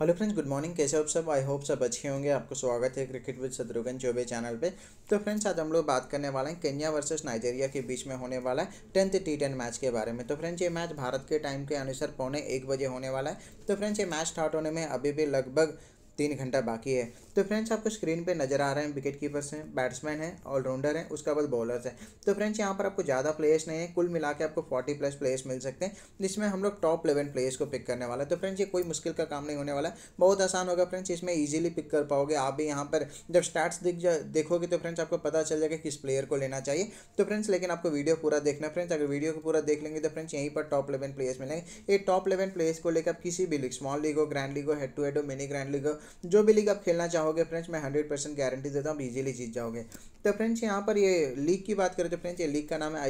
hello friends good morning कैसे हो सब आई होप सब अच्छे होंगे आपको स्वागत है cricket with Shatrughan Choubey channel पे तो फ्रेंड्स आज हम लोग बात करने वाले हैं केन्या वर्सेस नाइजीरिया के बीच में होने वाला है टेंथ टी टेन मैच के बारे में तो फ्रेंड्स ये मैच भारत के टाइम के अनुसार पौने एक बजे होने वाला है तो फ्रेंड्स ये मैच स्टार्ट होने में अभी भी लगभग तीन घंटा बाकी है तो फ्रेंड्स आपको स्क्रीन पे नजर आ रहे हैं विकेट कीपर्स हैं बैट्समैन हैं ऑलराउंडर हैं उसके बाद बॉलर्स हैं तो फ्रेंड्स यहाँ पर आपको ज़्यादा प्लेयर्स नहीं है कुल मिला के आपको फोर्टी प्लस प्लेयर्स मिल सकते हैं जिसमें हम लोग टॉप इलेवन प्लेयर्स को पिक करने वाला है तो फ्रेंड्स ये कोई मुश्किल का काम नहीं होने वाला बहुत आसान होगा फ्रेंड्स इसमें ईजिली पिक कर पाओगे आप भी यहाँ पर जब स्टार्ट दिख जा देखोगे तो फ्रेंड्स आपको पता चल जाएगा किस प्लेयर को लेना चाहिए तो फ्रेंड्स लेकिन आपको वीडियो पूरा देखना फ्रेंड्स अगर वीडियो को पूरा देख लेंगे तो फ्रेंड्स यहीं पर टॉप इलेवन प्लेयर्स मिलेंगे ये टॉप इलेवन प्लेयर्स को लेकर किसी भी लीग स्मॉल लीग हो ग्रैंड लीग हो हेड टू हेड हो मिनी ग्रैंड लीग हो जो भी लीग आप खेलना चाहोगे फ्रेंड्स मैं हंड्रेड परसेंट गारंटी देता हूँ इजीली जीत जाओगे तो फ्रेंड्स यहाँ पर ये लीग की बात करें तो फ्रेंड्स ये लीग का नाम है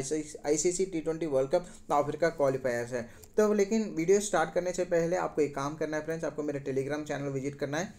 ICC T twenty world cup Africa qualifiers है तो लेकिन वीडियो स्टार्ट करने से पहले आपको एक काम करना है फ्रेंड्स आपको मेरे टेलीग्राम चैनल विजिट करना है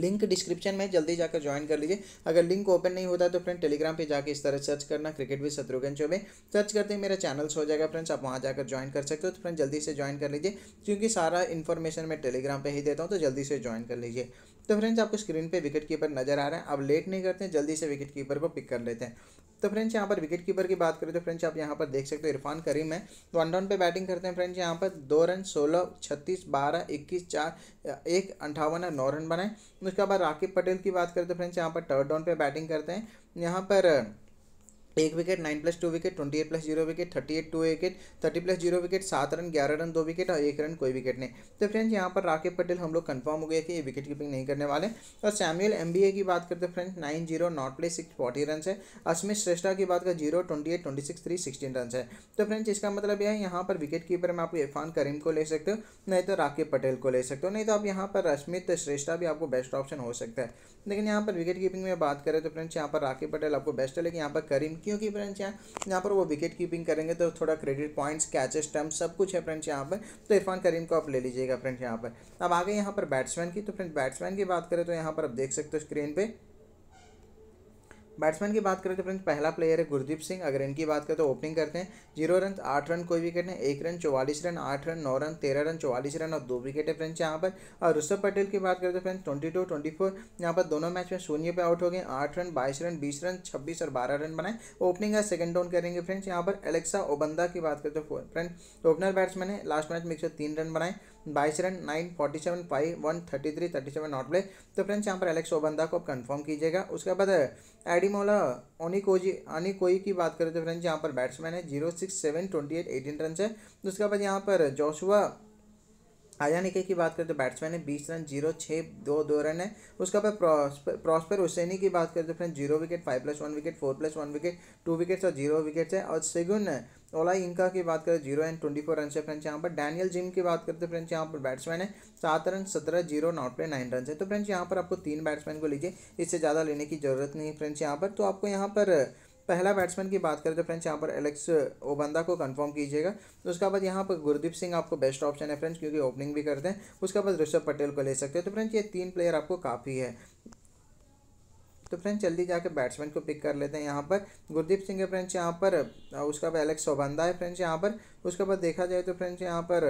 लिंक डिस्क्रिप्शन में जल्दी जाकर ज्वाइन कर लीजिए अगर लिंक ओपन नहीं होता तो फ्रेंड टेलीग्राम पे जाके इस तरह सर्च करना cricket with Shatrughan Choubey search करते ही मेरा चैनल्स हो जाएगा फ्रेंड्स आप वहाँ जाकर ज्वाइन कर सकते हो तो फ्रेंड जल्दी से ज्वाइन कर लीजिए क्योंकि सारा इन्फॉर्मेशन मैं टेलीग्राम पर ही देता हूँ तो जल्दी से ज्वाइन कर लीजिए तो फ्रेंड्स आपको स्क्रीन पर विकेट कीपर नजर आ रहे हैं अब लेट नहीं करते जल्दी से विकेट कीपर को पिक कर लेते हैं तो फ्रेंड्स यहाँ पर विकेट कीपर की बात करें तो फ्रेंड्स आप यहाँ पर देख सकते हो इरफान करीम है वन डाउन पे बैटिंग करते हैं फ्रेंड्स यहाँ पर दो रन सोलह छत्तीस बारह इक्कीस चार एक अंठावन और नौ रन बनाए उसके बाद राकेब पटेल की बात करें तो फ्रेंड्स यहाँ पर टर्ड डाउन पे बैटिंग करते हैं यहाँ पर एक wicket nine plus two wicket twenty eight plus zero wicket thirty eight two wicket thirty plus zero wicket सात रन ग्यारह रन दो विकेट और एक रन कोई विकेट नहीं तो फ्रेंड्स यहाँ पर राकेब पटेल हम लोग कंफर्म हो गए थे ये विकेट कीपिंग नहीं करने वाले और सैमुअल एम की बात करते friends nine zero not play six forty run है अश्मित श्रेष्ठा की बात कर zero twenty eight twenty six three sixteen run है तो फ्रेंड्स इसका मतलब यह है यहाँ पर विकेट कीपर में आप इरफान करीम को ले सकते हो नहीं तो राकेब पटेल को ले सकते हो नहीं तो आप यहाँ पर अश्मित श्रेष्ठा भी आपको बेस्ट ऑप्शन हो सकता है लेकिन यहाँ पर विकेट कीपिंग में बात करें तो फ्रेंड्स यहाँ पर राकेब पटेल आपको बेस्ट है लेकिन यहाँ पर करीम क्योंकि फ्रेंड्स यहाँ यहाँ पर वो विकेट कीपिंग करेंगे तो थोड़ा क्रेडिट पॉइंट्स कैचेस टर्म सब कुछ है फ्रेंड्स यहाँ पर तो इरफान करीम को आप ले लीजिएगा फ्रेंड्स यहाँ पर अब आगे यहाँ पर बैट्समैन की तो फ्रेंड्स बैट्समैन की बात करें तो यहाँ पर आप देख सकते हो स्क्रीन पर बैट्समैन की बात करें तो फ्रेंड्स पहला प्लेयर है गुरदीप सिंह अगर इनकी बात करें तो ओपनिंग करते हैं जीरो रन आठ रन कोई विकेट नहीं एक रन चौवालीस रन आठ रन नौ रन तेरह रन चौवालीस रन और दो विकेट है फ्रेंड्स यहाँ पर और ऋषभ पटेल की बात करें तो friends twenty two twenty four यहाँ पर दोनों मैच में शून्य पे आउट हो गए आठ रन बाईस रन बीस रन छब्बीस और बारह रन बनाए ओपनिंग का सेकंड डाउन करेंगे फ्रेंड्स यहाँ पर एलेक्सा ओबंदा की बात करें तो फ्रेंड ओपनर बैट्समैन है लास्ट मैच में एक रन बनाए बाईस run nine forty seven five one thirty three thirty seven not play तो फ्रेंड्स यहाँ पर एलेक्स ओबंदा को आप कन्फर्म कीजिएगा उसके बाद एडिमोला ओनिकोजी अनिकोई की बात करें तो फ्रेंड्स यहाँ पर बैट्समैन है zero six seven twenty eight eighteen run है उसके बाद यहाँ पर जोशुआ आर्यन के की बात करें तो बैट्समैन है बीस रन जीरो छः दो दो रन है उसके बाद प्रॉस्पर प्रॉस्पर हुसैनी की बात करें तो friend zero wicket five plus one wicket four plus one wicket two wickets और जीरो विकेट्स है और सेगुन ओला इनका की बात करें zero and twenty four run है फ्रेंड्स यहाँ पर डैनियल जिम की बात करते हैं फ्रेंड्स यहाँ पर बैट्समैन है सात रन सत्रह zero not play nine run है तो फ्रेंड्स यहाँ पर आपको तीन बैट्समैन को लीजिए इससे ज़्यादा लेने की जरूरत नहीं है फ्रेंड्स यहाँ पर तो आपको यहाँ पर पहला बैट्समैन की बात करें तो फ्रेंड्स यहाँ पर एलेक्स ओबंदा को कंफर्म कीजिएगा तो उसके बाद यहाँ पर गुरदीप सिंह आपको बेस्ट ऑप्शन है फ्रेंड्स क्योंकि ओपनिंग भी करते हैं उसके बाद ऋषभ पटेल को ले सकते हैं तो फ्रेंड्स ये तीन प्लेयर आपको काफ़ी है तो फ्रेंड्स जल्दी जाकर बैट्समैन को पिक कर लेते हैं यहाँ पर गुरदीप सिंह है फ्रेंड्स यहाँ पर उसका एलेक्स ओबंदा है फ्रेंड्स यहाँ पर उसके बाद देखा जाए तो फ्रेंड्स यहाँ पर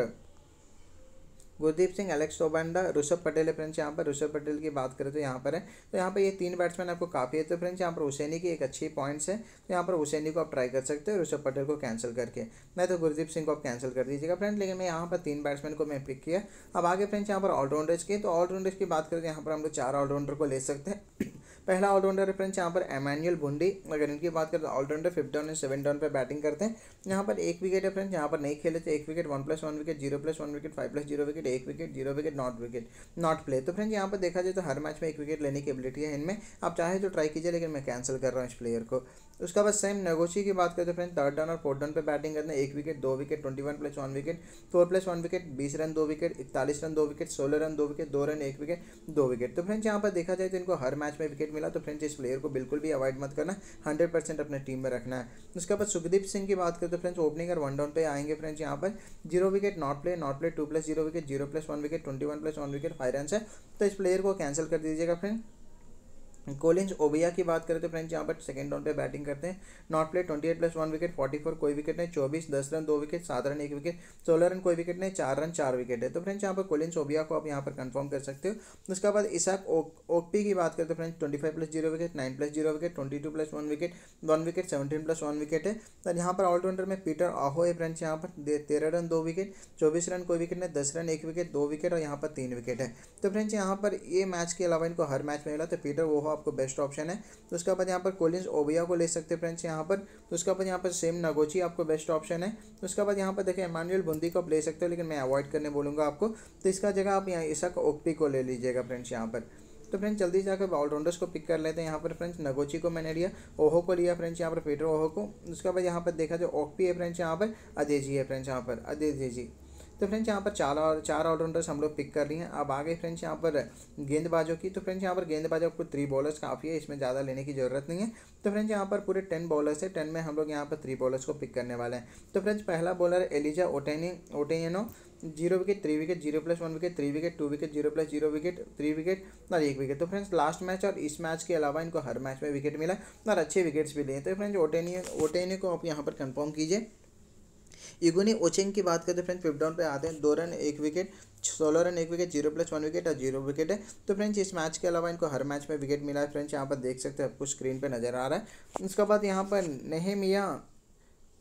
गुरदीप सिंह एलेक्स सोबांडा ऋषभ पटेल है फ्रेंड्स यहाँ पर ऋषभ पटेल की बात करें तो यहाँ पर है तो यहाँ पर ये तीन बैट्समैन आपको काफ़ी है तो फ्रेंड्स यहाँ पर हुसैनी की एक अच्छी पॉइंट्स है तो यहाँ पर हुसैनी को आप ट्राई कर सकते हो ऋषभ पटेल को कैंसिल करके नहीं तो गुरदीप सिंह को आप कैंसिल कर दीजिएगा फ्रेंड लेकिन मैं यहाँ पर तीन बैट्समैन को मैं पिक किया अब आगे फ्रेंड्स यहाँ पर ऑलराउंडर्स की तो ऑलराउंडर्स की बात करें तो यहाँ पर हम लोग चार ऑलराउंडर को ले सकते हैं पहला ऑलराउंडर रेफरेंस यहाँ पर एमानुअल बुंडी अगर इनकी बात करें तो allrounder fifth down seven down पर बैटिंग करते हैं यहाँ पर एक विकेट रेफरेंस यहाँ पर नहीं खेले थे एक wicket one plus one wicket zero plus one wicket five plus zero wicket एक wicket zero wicket not wicket not play तो फ्रेंड यहाँ पर देखा जाए तो हर मैच में एक विकेट लेने की एबिलिटी है इनमें आप चाहे तो ट्राई कीजिए लेकिन मैं कैंसिल कर रहा हूँ इस प्लेयर को उसका बाद सेम नगोशी की बात करें तो फ्रेंड थर्ड डाउन और फोर्थ डाउन पर बैटिंग करते हैं एक विकेट दो wicket twenty one plus one wicket four plus one wicket बीस रन दो विकेट इकतालीस रन दो विकेट सोलह रन दो विकेट दो रन एक विकेट दो विकेट तो फ्रेंड्स यहाँ पर देखा जाए तो इनको हर मैच में विकेट मिला तो फ्रेंड्स इस प्लेयर को बिल्कुल भी अवॉइड मत करना हंड्रेड परसेंट अपने टीम में रखना है उसके बाद सुखदीप सिंह की बात करें तो फ्रेंड्स ओपनिंग और वन डाउन पे आएंगे फ्रेंड्स यहाँ पर zero wicket not play not play two plus zero wicket zero plus one wicket twenty one plus one wicket five run है तो इस प्लेयर को कैंसिल कर दीजिएगा फ्रेंड कोलिंस ओबिया की बात करें तो फ्रेंड्स यहाँ पर सेकंड राउंड पे बैटिंग करते हैं not play eight plus one wicket four कोई विकेट नहीं चौबीस दस रन दो विकेट सात रन एक विकेट सोलह रन कोई विकेट नहीं चार रन चार विकेट है तो फ्रेंड्स यहाँ पर कोलिंस ओबिया को आप यहाँ पर कंफर्म कर सकते हो उसके बाद इसक ओपी की बात करें तो friends twenty plus zero wicket nine plus zero wicket twenty two plus one wicket one wicket seventeen plus one wicket है और यहाँ पर ऑलराउंडर में पीटर आहो है फ्रेंड्स यहाँ पर तेरह रन दो विकेट चौबीस रन कोई विकेट नहीं दस रन एक विकेट दो विकेट और यहाँ पर तीन विकेट है तो फ्रेंड्स यहाँ पर ये मैच के अलावा इनको हर मैच में मिला तो पीटर वो आपको बेस्ट ऑप्शन है तो उसके बाद यहाँ पर कोलिंस ओबिया को ले सकते हैं फ्रेंड्स यहाँ पर तो उसके बाद यहाँ पर सेम नगोची आपको बेस्ट ऑप्शन है तो उसके बाद यहाँ पर देखें इमानुअल बुंदी को आप ले सकते हो लेकिन मैं अवॉइड करने बोलूँगा आपको तो इसका जगह आप यहाँ इसक ओपी को ले लीजिएगा फ्रेंड्स यहाँ पर तो फ्रेंड्स जल्दी जाकर ऑलराउंडर्स को पिक कर लेते हैं यहाँ पर फ्रेंड्स नगोची को मैंने लिया ओहो को लिया फ्रेंड्स यहाँ पर पेटर ओहो को उसके बाद यहाँ पर देखा जो ओकपी है फ्रेंड्स यहाँ पर अदेजी है फ्रेंड्स यहाँ पर अदेजी तो फ्रेंड्स यहाँ पर चार और चार ऑलराउंडर्स हम लोग पिक कर लिए हैं अब आगे फ्रेंड्स यहाँ पर गेंदबाजों की तो फ्रेंड्स यहाँ पर गेंदबाजों को थ्री बॉलर्स काफ़ी है इसमें ज़्यादा लेने की जरूरत नहीं है तो फ्रेंड्स यहाँ पर पूरे टेन बॉलर्स है टेन में हम लोग यहाँ पर थ्री बॉलर्स को पिक करने वाले हैं तो फ्रेंड्स पहला bowler Elijah Otieno Otieno zero wicket three wicket zero plus one wicket three wicket two wicket zero plus zero wicket three wicket और एक विकेट तो फ्रेंड्स लास्ट मैच और इस मैच के अलावा इनको हर मैच में विकेट मिला और अच्छे विकेट्स भी लिए तो फ्रेंड्स ओटेनी ओटेनी को आप यहाँ पर कंफर्म कीजिए इगुनी ओचिंग की बात करते फ्रेंड फिफ्ट डाउन पे आते हैं दो रन एक विकेट सोलह रन एक wicket zero plus one wicket और जीरो विकेट है तो फ्रेंड्स इस मैच के अलावा इनको हर मैच में विकेट मिला है फ्रेंड्स यहाँ पर देख सकते हैं आपको स्क्रीन पर नजर आ रहा है उसके बाद यहाँ पर नेहमिया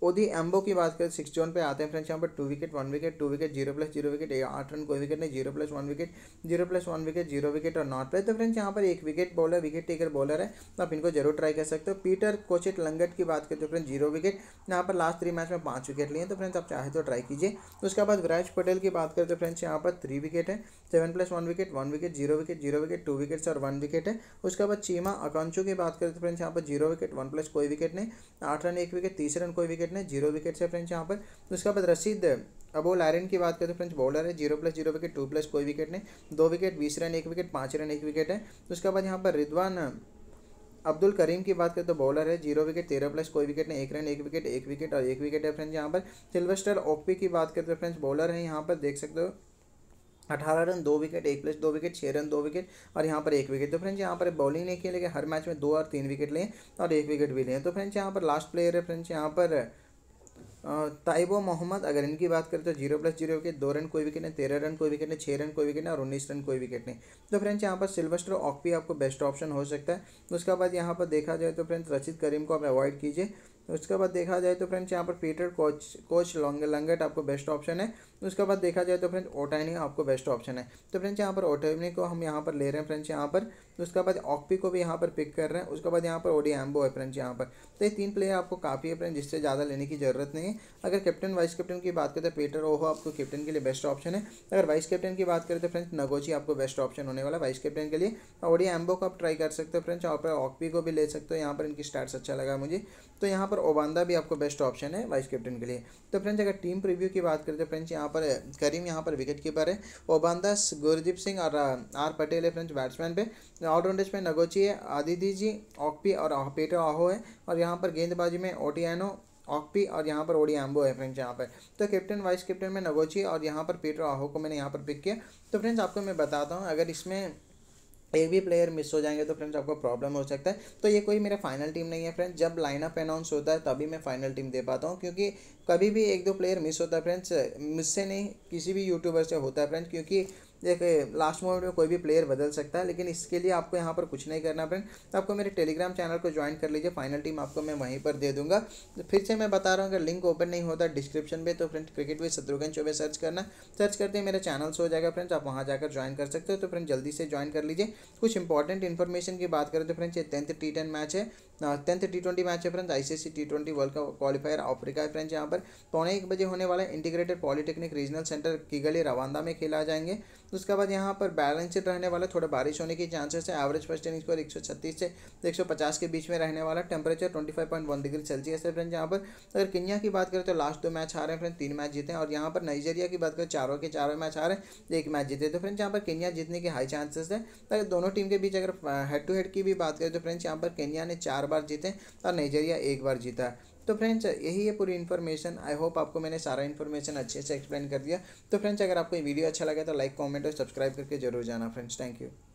ओदी एम्बो की बात करें सिक्स जोन पे आते हैं फ्रेंड्स यहाँ पर two wicket one wicket two wicket zero plus zero wicket आठ रन कोई विकेट नहीं zero plus one wicket zero plus one wicket zero wicket और नॉट प्लेस तो फ्रेंड्स यहाँ पर एक wicket bowler wicket taker bowler है तो आप इनको जरूर ट्राई कर सकते हो पीटर कोचिट लंगट की बात करें तो फ्रेंड जीरो विकेट यहाँ पर लास्ट थ्री मैच में पाँच विकेट लिए तो फ्रेंड्स आप चाहे तो ट्राई कीजिए उसके बाद विराज पटेल की बात करें तो फ्रेंड्स यहाँ पर थ्री विकेट है seven plus one wicket one wicket zero wicket zero wicket two wickets और वन विकेट है उसके बाद चीमा अकांचू की बात करें तो फ्रेंड्स यहाँ पर जीरो विकेट वन प्लस कोई विकेट नहीं आठ रन एक विकेट तीस रन कोई विकेट विकेट है जीरो विकेट से फ्रेंड्स यहाँ पर उसके बाद रशीद अबोल आयरन की बात करें तो फ्रेंड्स बॉलर है zero plus zero wicket two plus कोई विकेट नहीं दो विकेट बीस रन एक विकेट पाँच रन एक विकेट है उसके बाद यहाँ पर रिदवान अब्दुल करीम की बात करें तो बॉलर है जीरो विकेट तेरह प्लस कोई विकेट नहीं एक रन एक विकेट एक विकेट और एक विकेट है फ्रेंड्स यहाँ पर सिल्वेस्टर ओपी की बात करें तो फ्रेंड्स बॉलर है यहाँ पर देख सकते हो अठारह रन दो विकेट एक प्लस दो विकेट छः रन दो विकेट और यहाँ पर एक विकेट तो फ्रेंड्स यहाँ पर बॉलिंग नहीं किए लेकिन हर मैच में दो और तीन विकेट लें और एक विकेट भी लें तो फ्रेंड्स यहाँ पर लास्ट प्लेयर है फ्रेंड्स यहाँ पर ताइबो मोहम्मद अगर इनकी बात करें तो जीरो प्लस जीरो विकेट दो रन कोई विकेट नहीं तेरह रन कोई विकेट नहीं छः रन कोई विकेट नहीं और उन्नीस रन कोई विकेट नहीं तो फ्रेंड्स यहाँ पर सिल्वेस्टर भी आपको बेस्ट ऑप्शन हो सकता है उसके बाद यहाँ पर देखा जाए तो फ्रेंड्स रशीद करीम को आप अवॉइड कीजिए उसके बाद देखा जाए तो फ्रेंड्स यहाँ पर Peter Koech Koech Long Langat आपको बेस्ट ऑप्शन है उसके बाद देखा जाए तो फ्रेंड्स ओटाइनी आपको बेस्ट ऑप्शन है तो फ्रेंड्स यहाँ पर ओटाइनी को हम यहाँ पर ले रहे हैं फ्रेंड्स यहाँ पर उसके बाद ऑक्पी को भी यहाँ पर पिक कर रहे हैं उसके बाद यहाँ पर ओडी एम्बो है फ्रेंड्स यहाँ पर तो ये तीन प्लेयर आपको काफ़ी है फ्रेंड्स जिससे ज़्यादा लेने की ज़रूरत नहीं है अगर कैप्टन वाइस कैप्टन की बात करें तो पीटर ओहो आपको कैप्टन के लिए बेस्ट ऑप्शन है अगर वाइस कैप्टन की बात करें तो फ्रेंड्स नगोची आपको बेस्ट ऑप्शन होने वाला वाइस कैप्टन के लिए ओडी एम्बो को आप ट्राई कर सकते हो फ्रेंड्स यहाँ पर ऑक्पी को भी ले सकते हो यहाँ पर इनकी स्टार्ट अच्छा लगा मुझे तो यहाँ पर ओबांदा भी आपको बेस्ट ऑप्शन है वाइस कैप्टन के लिए तो फ्रेंड्स अगर टीम प्रीव्यू की बात करें तो फ्रेंड्स यहाँ पर करीम यहाँ पर विकेट कीपर है ओबांदा गुरदीप सिंह और आर पटेल है फ्रेंड्स बैट्समैन पे ऑलराउंडर्स में नगोची है आदिदी जी ऑकपी और पेटर आहो है और यहाँ पर गेंदबाजी में ओटियानो ऑकपी और यहाँ पर ओडी एम्बो है फ्रेंड्स यहाँ पर तो कैप्टन वाइस कैप्टन में नगोची और यहाँ पर पीटर आहो को मैंने यहाँ पर पिक किया तो फ्रेंड्स आपको मैं बताता हूँ अगर इसमें एक भी प्लेयर मिस हो जाएंगे तो फ्रेंड्स आपको प्रॉब्लम हो सकता है तो ये कोई मेरा फाइनल टीम नहीं है फ्रेंड्स जब लाइनअप अनाउंस होता है तभी मैं फाइनल टीम दे पाता हूँ क्योंकि कभी भी एक दो प्लेयर मिस होता है फ्रेंड्स मुझसे नहीं किसी भी यूट्यूबर से होता है फ्रेंड्स क्योंकि देखिए लास्ट मोमेंट में कोई भी प्लेयर बदल सकता है लेकिन इसके लिए आपको यहाँ पर कुछ नहीं करना फ्रेंड तो आपको मेरे टेलीग्राम चैनल को ज्वाइन कर लीजिए फाइनल टीम आपको मैं वहीं पर दे दूंगा तो फिर से मैं बता रहा हूँ अगर लिंक ओपन नहीं होता डिस्क्रिप्शन में तो फ्रेंड क्रिकेट भी शत्रुघ्न चौबे सर्च करना सर्च करते हैं मेरे से हो जाएगा फ्रेंड्स आप वहाँ जाकर ज्वाइन कर सकते हो तो फ्रेंड जल्दी से ज्वाइन कर लीजिए कुछ इंपॉर्टेंट इन्फॉर्मेशन की बात करें तो फ्रेंड्स ये टेंथ टी टेन मैच है टेंथ टी ट्वेंटी मैच है friends ICC T twenty world cup qualifier Africa है फ्रेंड्स यहाँ पर पौने एक बजे होने वाला integrated polytechnic regional centre Kigali Rwanda में खेला जाएंगे उसके बाद यहाँ पर बैलेंसड रहने वाला थोड़ा बारिश होने के चांसेस है एवरेज फर्स्ट इनिंग स्कोर छत्तीस से पचास के बीच में रहने वाला टेम्परेचर वन डिग्री सेल्सियस है फ्रेंड्स यहाँ पर अगर किन्या की बात करें तो लास्ट दो मैच हारे हैं फ्रेंड्स तीन मैच जीते हैं और यहाँ पर नाइजीरिया की बात करें चारों के चारों मैच हारे हैं एक मैच जीते तो फ्रेंड्स यहाँ पर किन्या जीतने के हाई चांसेस है अगर दोनों टीम के बीच अगर हेड टू हेड की भी बात करें तो फ्रेंड्स यहाँ पर किन्या ने चार चार बार जीते और नाइजेरिया एक बार जीता तो फ्रेंड्स यही है पूरी इन्फॉर्मेशन आई होप आपको मैंने सारा इन्फॉर्मेशन अच्छे से एक्सप्लेन कर दिया तो फ्रेंड्स अगर आपको ये वीडियो अच्छा लगा तो लाइक कॉमेंट और सब्सक्राइब करके जरूर जाना फ्रेंड्स थैंक यू